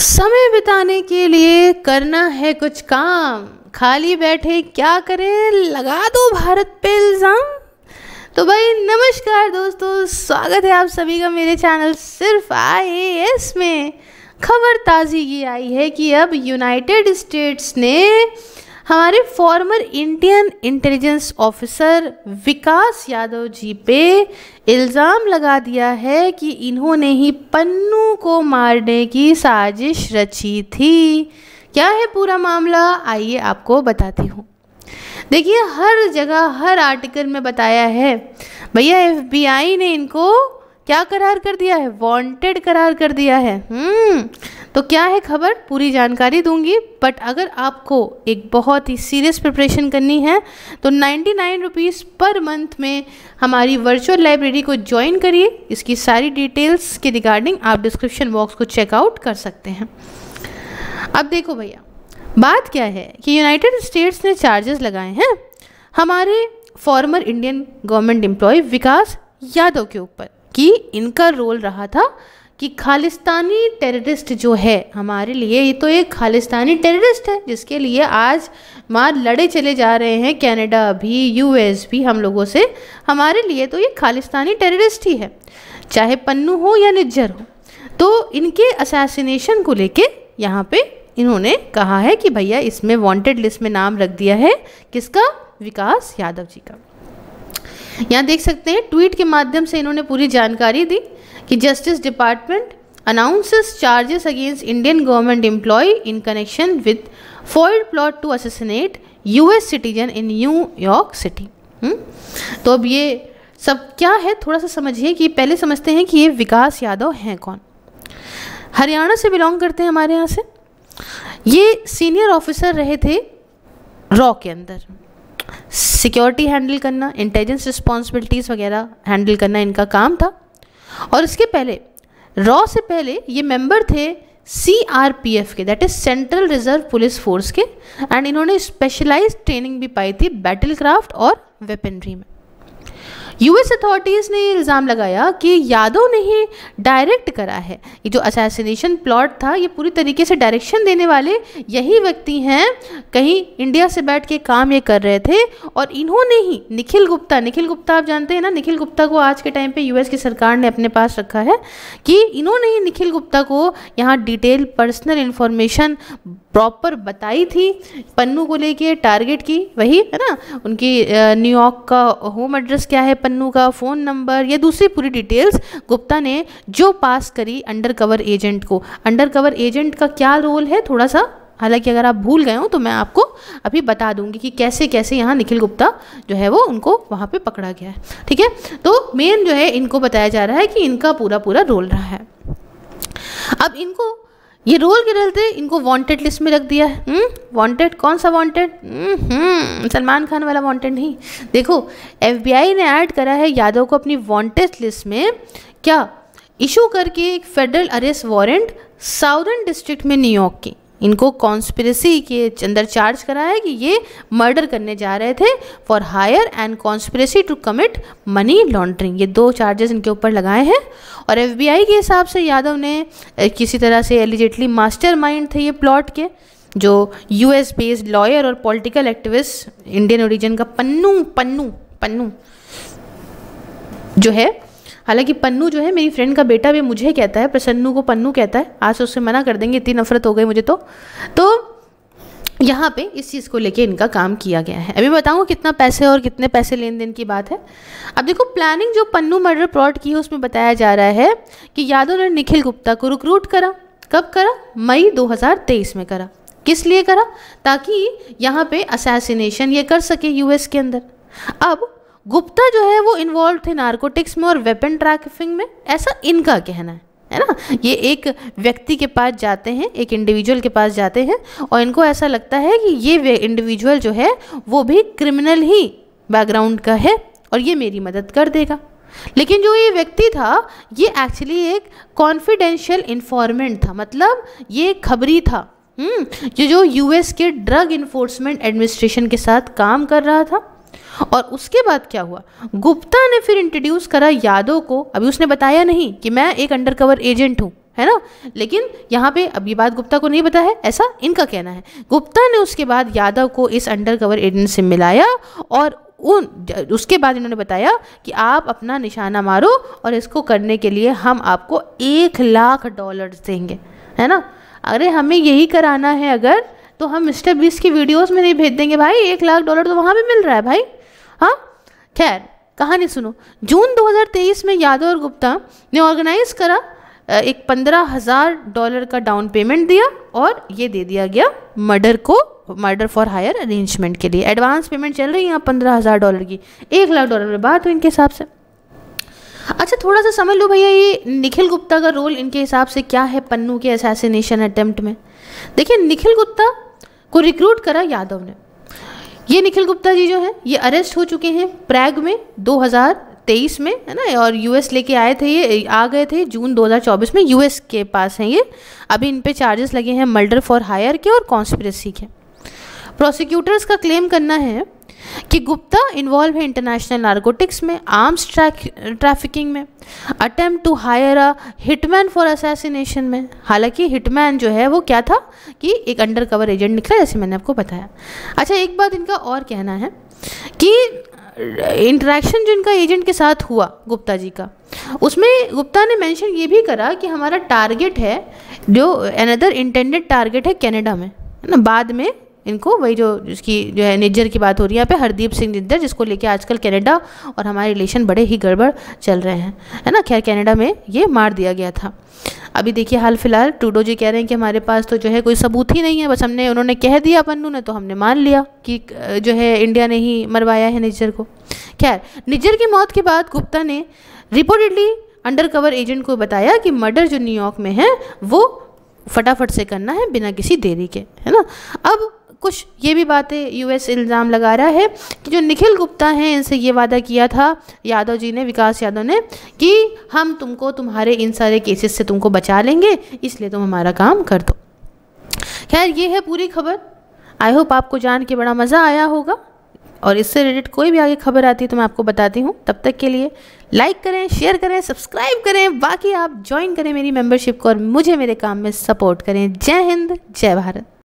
समय बिताने के लिए करना है कुछ काम खाली बैठे क्या करें लगा दो भारत पे इल्ज़ाम तो भाई नमस्कार दोस्तों स्वागत है आप सभी का मेरे चैनल सिर्फ आई में खबर ताज़ी ये आई है कि अब यूनाइटेड स्टेट्स ने हमारे former Indian intelligence officer Vikas Yadav ji पे इल्ज़ाम लगा दिया है कि इन्होंने ही पन्नू को मारने की साजिश रची थी क्या है पूरा मामला आइए आपको बताती हूँ देखिए हर जगह हर आर्टिकल में बताया है भैया एफबीआई ने इनको क्या करार कर दिया है वांटेड करार कर दिया है हम्म, तो क्या है खबर पूरी जानकारी दूंगी बट अगर आपको एक बहुत ही सीरियस प्रिपरेशन करनी है तो ninety nine rupees per month में हमारी वर्चुअल लाइब्रेरी को ज्वाइन करिए इसकी सारी डिटेल्स के रिगार्डिंग आप डिस्क्रिप्शन बॉक्स को चेकआउट कर सकते हैं अब देखो भैया बात क्या है कि यूनाइटेड स्टेट्स ने चार्जेस लगाए हैं हमारे former Indian government employ Vikas Yadav के ऊपर कि इनका रोल रहा था कि खालिस्तानी टेररिस्ट जो है हमारे लिए ये तो एक खालिस्तानी टेररिस्ट है जिसके लिए आज मार लड़े चले जा रहे हैं कनाडा भी यूएस भी हम लोगों से हमारे लिए तो ये खालिस्तानी टेररिस्ट ही है चाहे पन्नू हो या निज्जर हो तो इनके असासिनेशन को लेके यहाँ पे इन्होंने कहा है कि भैया इसमें वांटेड लिस्ट में नाम रख दिया है किसका विकास यादव जी का यहाँ देख सकते हैं ट्वीट के माध्यम से इन्होंने पूरी जानकारी दी कि justice department announces charges against Indian government employ in connection with foiled plot to you US citizen in New York city तो अब ये सब क्या है थोड़ा सा समझिए कि पहले समझते हैं कि ये विकास यादव हैं कौन हरियाणा से बिलोंग करते हैं हमारे यहाँ से ये सीनियर ऑफिसर रहे थे रॉ के अंदर सिक्योरिटी हैंडल करना इंटेलिजेंस रिस्पॉन्सिबिलिटीज़ वगैरह हैंडल करना इनका काम था और इसके पहले रॉ से पहले ये मेंबर थे सी आर पी एफ के that is central reserve police force के एंड इन्होंने स्पेशलाइज ट्रेनिंग भी पाई थी बैटल क्राफ्ट और वेपनरी में यूएस अथॉरिटीज़ ने इल्ज़ाम लगाया कि यादव ने ही डायरेक्ट करा है ये जो असैसिनेशन प्लॉट था ये पूरी तरीके से डायरेक्शन देने वाले यही व्यक्ति हैं कहीं इंडिया से बैठ के काम ये कर रहे थे और इन्होंने ही निखिल गुप्ता निखिल गुप्ता आप जानते हैं ना निखिल गुप्ता को आज के टाइम पे यूएस की सरकार ने अपने पास रखा है कि इन्होंने ही निखिल गुप्ता को यहाँ डिटेल पर्सनल इन्फॉर्मेशन प्रॉपर बताई थी पन्नू को लेके टारगेट की वही है ना उनकी न्यूयॉर्क का होम एड्रेस क्या है पन्नू का फ़ोन नंबर या दूसरी पूरी डिटेल्स गुप्ता ने जो पास करी अंडर कवर एजेंट को अंडर कवर एजेंट का क्या रोल है थोड़ा सा हालांकि अगर आप भूल गए हो तो मैं आपको अभी बता दूंगी कि कैसे कैसे यहाँ निखिल गुप्ता जो है वो उनको वहाँ पे पकड़ा गया है ठीक है तो मेन जो है इनको बताया जा रहा है कि इनका पूरा पूरा रोल रहा है अब इनको ये रोल के डलते इनको वांटेड लिस्ट में रख दिया है वांटेड हम्म, कौन सा वांटेड हम्म, सलमान खान वाला वांटेड नहीं देखो एफबीआई ने ऐड करा है यादव को अपनी वांटेड लिस्ट में क्या इशू करके एक federal arrest warrant southern district में न्यूयॉर्क की इनको कॉन्स्पिरसी के अंदर चार्ज करा है कि ये मर्डर करने जा रहे थे for hire and conspiracy to commit money laundering ये दो चार्जेस इनके ऊपर लगाए हैं और एफबीआई के हिसाब से यादव ने किसी तरह से एलिजिटली मास्टरमाइंड थे ये प्लॉट के जो यूएस बेस्ड लॉयर और पॉलिटिकल एक्टिविस्ट इंडियन ओरिजिन का पन्नू पन्नू पन्नू जो है हालांकि पन्नू जो है मेरी फ्रेंड का बेटा भी मुझे कहता है प्रसन्नू को पन्नू कहता है आज उससे मना कर देंगे इतनी नफरत हो गई मुझे तो तो यहाँ पे इस चीज़ को लेके इनका काम किया गया है अभी बताऊँ कितना पैसे और कितने पैसे लेन देन की बात है अब देखो प्लानिंग जो पन्नू मर्डर प्लॉट की है उसमें बताया जा रहा है कि यादव ने निखिल गुप्ता को रिक्रूट करा कब करा मई 2023 में करा किस लिए करा ताकि यहाँ पे असैसिनेशन ये कर सके यूएस के अंदर अब गुप्ता जो है वो इन्वॉल्व थे नार्कोटिक्स में और वेपन ट्रैफिकिंग में ऐसा इनका कहना है है ना ये एक व्यक्ति के पास जाते हैं एक इंडिविजुअल के पास जाते हैं और इनको ऐसा लगता है कि ये इंडिविजुअल जो है वो भी क्रिमिनल ही बैकग्राउंड का है और ये मेरी मदद कर देगा लेकिन जो ये व्यक्ति था ये एक्चुअली एक कॉन्फिडेंशियल इन्फॉर्मेंट था मतलब ये खबरी था ये हम्म, जो यूएस के ड्रग इन्फोर्समेंट एडमिनिस्ट्रेशन के साथ काम कर रहा था और उसके बाद क्या हुआ गुप्ता ने फिर इंट्रोड्यूस करा यादव को अभी उसने बताया नहीं कि मैं एक अंडरकवर एजेंट हूँ है ना लेकिन यहाँ पे अब ये बात गुप्ता को नहीं पता है ऐसा इनका कहना है गुप्ता ने उसके बाद यादव को इस अंडरकवर एजेंट से मिलाया और उन उसके बाद इन्होंने बताया कि आप अपना निशाना मारो और इसको करने के लिए हम आपको एक लाख डॉलर देंगे है ना अरे हमें यही कराना है अगर तो हम मिस्टर बीस की वीडियोस में नहीं भेज देंगे भाई एक लाख डॉलर तो वहाँ भी मिल रहा है भाई हाँ खैर कहानी सुनो जून 2023 में यादव और गुप्ता ने ऑर्गेनाइज करा एक पंद्रह हज़ार डॉलर का डाउन पेमेंट दिया और ये दे दिया गया मर्डर को मर्डर फॉर हायर अरेंजमेंट के लिए एडवांस पेमेंट चल रही है यहाँ पंद्रह हज़ार डॉलर की एक लाख डॉलर में बात हुई इनके हिसाब से अच्छा थोड़ा सा समझ लो भैया ये निखिल गुप्ता का रोल इनके हिसाब से क्या है पन्नू के असैसिनेशन अटेम्प्ट में देखिए निखिल गुप्ता को रिक्रूट करा यादव ने ये निखिल गुप्ता जी जो है ये अरेस्ट हो चुके हैं प्रैग में 2023 में है ना और यूएस लेके आए थे ये आ गए थे जून 2024 में यूएस के पास हैं ये अभी इन पे चार्जेस लगे हैं मर्डर फॉर हायर के और कॉन्स्पिरसी के प्रोसिक्यूटर्स का क्लेम करना है कि गुप्ता इन्वॉल्व है इंटरनेशनल नार्कोटिक्स में आर्म्स ट्रैफिकिंग में attempt to hire a hitman for assassination में हालांकि हिटमैन जो है वो क्या था कि एक अंडर कवर एजेंट निकला जैसे मैंने आपको बताया अच्छा एक बात इनका और कहना है कि इंटरेक्शन जो इनका एजेंट के साथ हुआ गुप्ता जी का उसमें गुप्ता ने मेंशन ये भी करा कि हमारा टारगेट है जो अनदर इंटेंडेड टारगेट है कनाडा में है ना बाद में इनको वही जो जिसकी जो है निज्जर की बात हो रही है यहाँ पे हरदीप सिंह निज्जर जिसको लेके आजकल कनाडा और हमारे रिलेशन बड़े ही गड़बड़ चल रहे हैं है ना खैर कनाडा में ये मार दिया गया था अभी देखिए हाल फिलहाल टूडो जी कह रहे हैं कि हमारे पास तो जो है कोई सबूत ही नहीं है बस हमने उन्होंने कह दिया पन्नू ने तो हमने मान लिया कि जो है इंडिया ने ही मरवाया है निज्जर को खैर निज्जर की मौत के बाद गुप्ता ने रिपोर्टेडली अंडरकवर एजेंट को बताया कि मर्डर जो न्यूयॉर्क में है वो फटाफट से करना है बिना किसी देरी के है ना अब कुछ ये भी बातें यूएस इल्ज़ाम लगा रहा है कि जो निखिल गुप्ता हैं इनसे ये वादा किया था यादव जी ने विकास यादव ने कि हम तुमको तुम्हारे इन सारे केसेस से तुमको बचा लेंगे इसलिए तुम हमारा काम कर दो खैर ये है पूरी खबर आई होप आपको जान के बड़ा मज़ा आया होगा और इससे रिलेटेड कोई भी आगे खबर आती है तो मैं आपको बताती हूँ तब तक के लिए लाइक करें शेयर करें सब्सक्राइब करें बाकी आप ज्वाइन करें मेरी मेंबरशिप को और मुझे मेरे काम में सपोर्ट करें जय हिंद जय भारत